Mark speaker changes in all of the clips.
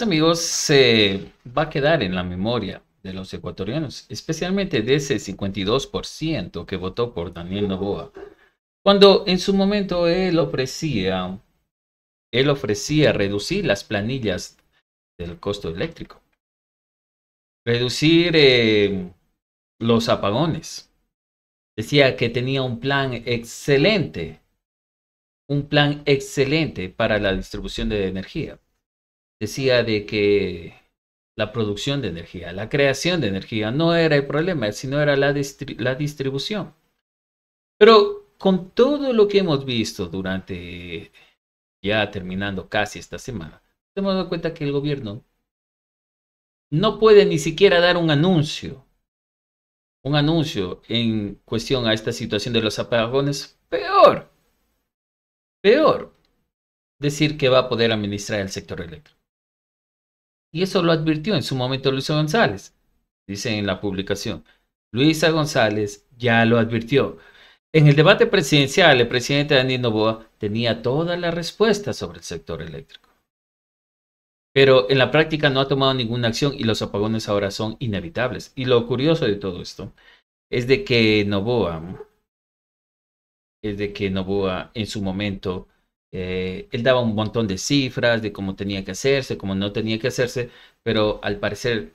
Speaker 1: amigos se va a quedar en la memoria de los ecuatorianos, especialmente de ese 52% que votó por Daniel Novoa. Cuando en su momento él ofrecía, él ofrecía reducir las planillas del costo eléctrico, reducir eh, los apagones. Decía que tenía un plan excelente, un plan excelente para la distribución de energía decía de que la producción de energía, la creación de energía no era el problema, sino era la, la distribución. Pero con todo lo que hemos visto durante, ya terminando casi esta semana, hemos dado cuenta que el gobierno no puede ni siquiera dar un anuncio, un anuncio en cuestión a esta situación de los apagones, peor, peor, decir que va a poder administrar el sector eléctrico. Y eso lo advirtió en su momento Luisa González, dice en la publicación. Luisa González ya lo advirtió. En el debate presidencial, el presidente Daniel Novoa tenía todas las respuestas sobre el sector eléctrico. Pero en la práctica no ha tomado ninguna acción y los apagones ahora son inevitables. Y lo curioso de todo esto es de que Novoa, es de que Novoa en su momento eh, él daba un montón de cifras de cómo tenía que hacerse, cómo no tenía que hacerse, pero al parecer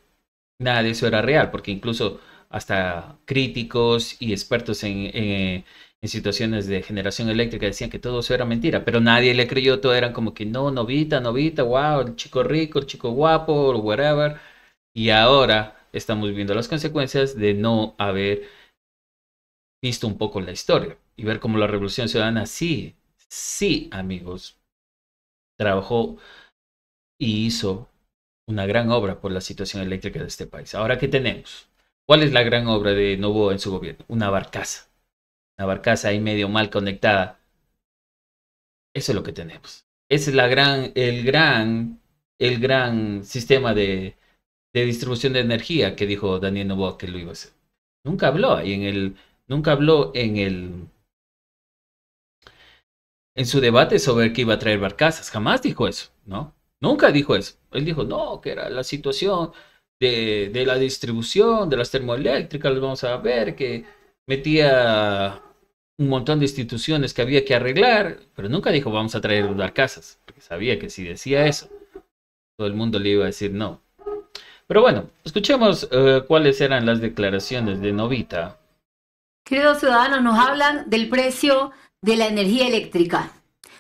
Speaker 1: nada de eso era real, porque incluso hasta críticos y expertos en, eh, situaciones de generación eléctrica decían que todo eso era mentira, pero nadie le creyó, todo eran como que no, novita, novita, wow, el chico rico, el chico guapo, whatever, y ahora estamos viendo las consecuencias de no haber visto un poco la historia y ver cómo la revolución ciudadana sigue sí, amigos, trabajó y hizo una gran obra por la situación eléctrica de este país. Ahora, ¿qué tenemos? ¿Cuál es la gran obra de Novoa en su gobierno? Una barcaza. Una barcaza ahí medio mal conectada. Eso es lo que tenemos. Ese es la gran, el gran, el gran sistema de, distribución de energía que dijo Daniel Novoa que lo iba a hacer. Nunca habló ahí en el, nunca habló en el en su debate sobre que iba a traer barcazas. Jamás dijo eso, ¿no? Nunca dijo eso. Él dijo, no, que era la situación de, la distribución, de las termoeléctricas, los vamos a ver, que metía un montón de instituciones que había que arreglar, pero nunca dijo vamos a traer barcazas, porque sabía que si decía eso, todo el mundo le iba a decir no. Pero bueno, escuchemos eh, cuáles eran las declaraciones de Novita. Queridos ciudadanos, nos hablan del precio de la energía eléctrica.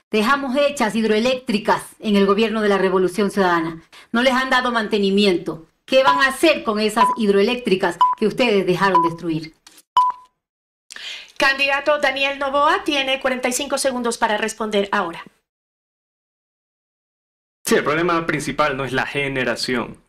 Speaker 1: Dejamos hechas hidroeléctricas en el gobierno de la Revolución Ciudadana. No les han dado mantenimiento. ¿Qué van a hacer con esas hidroeléctricas que ustedes dejaron destruir? Candidato Daniel Novoa tiene 45 segundos para responder ahora. Sí, el problema principal no es la generación,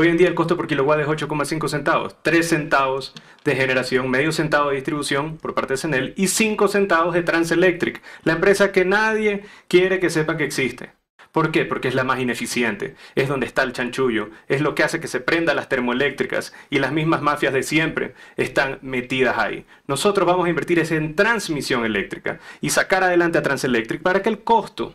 Speaker 1: Hoy en día el costo por kilowatt es 8,5 centavos, 3 centavos de generación, medio centavo de distribución por parte de Cnel y 5 centavos de Transelectric, la empresa que nadie quiere que sepa que existe. ¿Por qué? Porque es la más ineficiente, es donde está el chanchullo, es lo que hace que se prenda las termoeléctricas y las mismas mafias de siempre están metidas ahí. Nosotros vamos a invertir en transmisión eléctrica y sacar adelante a Transelectric para que el costo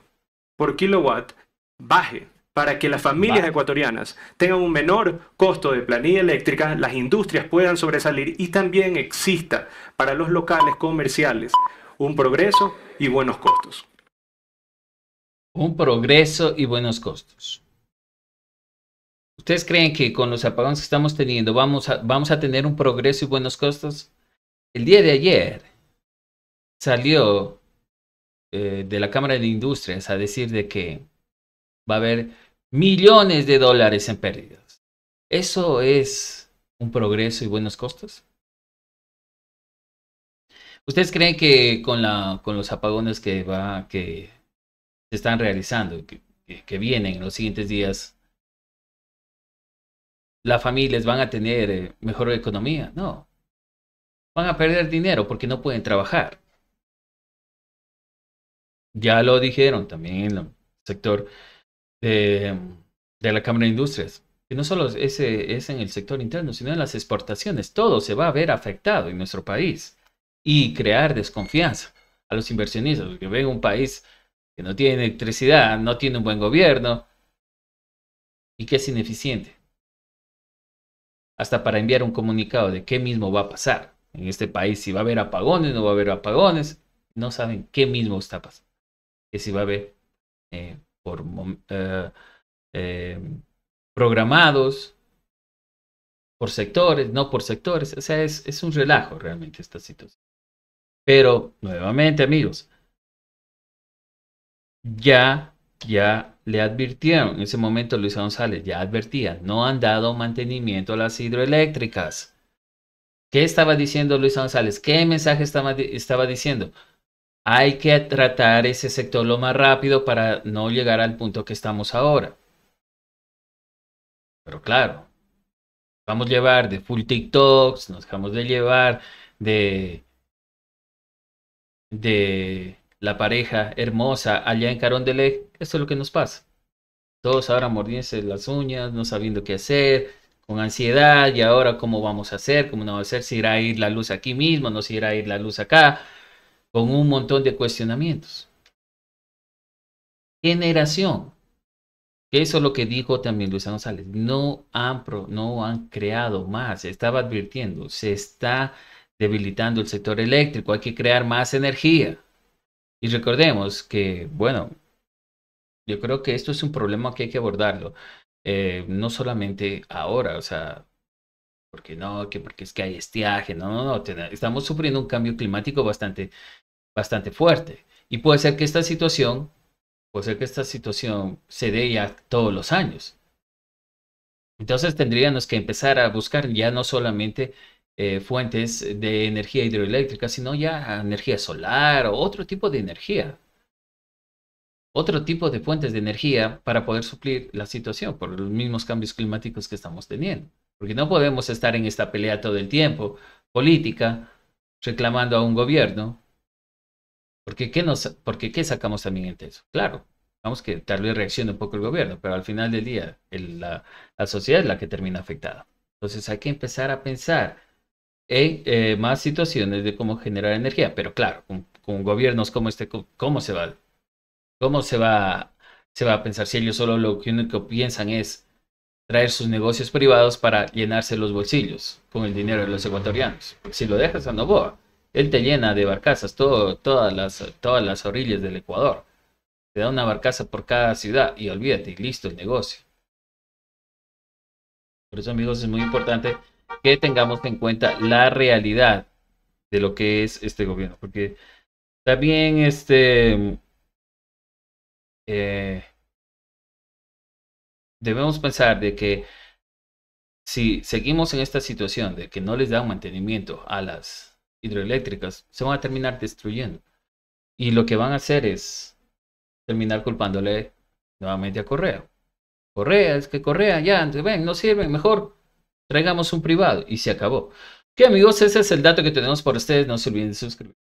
Speaker 1: por kilowatt baje para que las familias ecuatorianas tengan un menor costo de planilla eléctrica, las industrias puedan sobresalir y también exista para los locales comerciales un progreso y buenos costos. Un progreso y buenos costos. ¿Ustedes creen que con los apagones que estamos teniendo vamos a, vamos a tener un progreso y buenos costos? El día de ayer salió eh, de la Cámara de Industrias a decir de que va a haber millones de dólares en pérdidas. ¿Eso es un progreso y buenos costos? ¿Ustedes creen que con, la, con los apagones que, va, que se están realizando, que, que vienen en los siguientes días, las familias van a tener eh, mejor economía? No. Van a perder dinero porque no pueden trabajar. Ya lo dijeron también en el sector de, la Cámara de Industrias. Que no solo es, es en el sector interno, sino en las exportaciones. Todo se va a ver afectado en nuestro país y crear desconfianza a los inversionistas, que ven un país que no tiene electricidad, no tiene un buen gobierno y que es ineficiente. Hasta para enviar un comunicado de qué mismo va a pasar en este país, si va a haber apagones, no va a haber apagones, no saben qué mismo está pasando, que si va a haber eh, eh, eh, programados, por sectores, no por sectores. O sea, es, un relajo realmente esta situación. Pero, nuevamente, amigos, ya, ya le advirtieron, en ese momento Luis González ya advertía, no han dado mantenimiento a las hidroeléctricas. ¿Qué estaba diciendo Luis González? ¿Qué mensaje estaba, estaba diciendo? hay que tratar ese sector lo más rápido para no llegar al punto que estamos ahora. Pero claro, vamos a llevar de full TikToks, nos dejamos de llevar de, de la pareja hermosa allá en Carondelet. esto Eso es lo que nos pasa. Todos ahora mordiéndose las uñas, no sabiendo qué hacer, con ansiedad, y ahora cómo vamos a hacer, cómo no va a hacer, si irá a ir la luz aquí mismo, no si irá a ir la luz acá con un montón de cuestionamientos. Generación. Eso es lo que dijo también Luis González. No han, pro, no han creado más. Estaba advirtiendo. Se está debilitando el sector eléctrico. Hay que crear más energía. Y recordemos que, bueno, yo creo que esto es un problema que hay que abordarlo. Eh, no solamente ahora, o sea, porque no, que porque es que hay estiaje, no, no, no, estamos sufriendo un cambio climático bastante bastante fuerte. Y puede ser que esta situación, puede ser que esta situación se dé ya todos los años. Entonces tendríamos que empezar a buscar ya no solamente eh, fuentes de energía hidroeléctrica, sino ya energía solar o otro tipo de energía. Otro tipo de fuentes de energía para poder suplir la situación por los mismos cambios climáticos que estamos teniendo. Porque no podemos estar en esta pelea todo el tiempo política reclamando a un gobierno porque ¿qué, nos, porque ¿qué sacamos también entre eso? Claro, vamos que tal vez reaccione un poco el gobierno, pero al final del día la, la, sociedad es la que termina afectada. Entonces hay que empezar a pensar en eh, más situaciones de cómo generar energía, pero claro, con, gobiernos como este, ¿cómo se va? ¿Cómo se va, se va a pensar si ellos solo lo que piensan es traer sus negocios privados para llenarse los bolsillos con el dinero de los ecuatorianos? Si lo dejas a Novoa, él te llena de barcazas todas, las, todas las orillas del Ecuador. Te da una barcaza por cada ciudad y olvídate, listo el negocio. Por eso, amigos, es muy importante que tengamos en cuenta la realidad de lo que es este gobierno. Porque también este eh, debemos pensar de que si seguimos en esta situación de que no les dan mantenimiento a las hidroeléctricas se van a terminar destruyendo. Y lo que van a hacer es terminar culpándole nuevamente a Correa. Correa, es que Correa, ya, ven, no sirven, mejor traigamos un privado. Y se acabó. que amigos, ese es el dato que tenemos por ustedes. No se olviden de suscribir.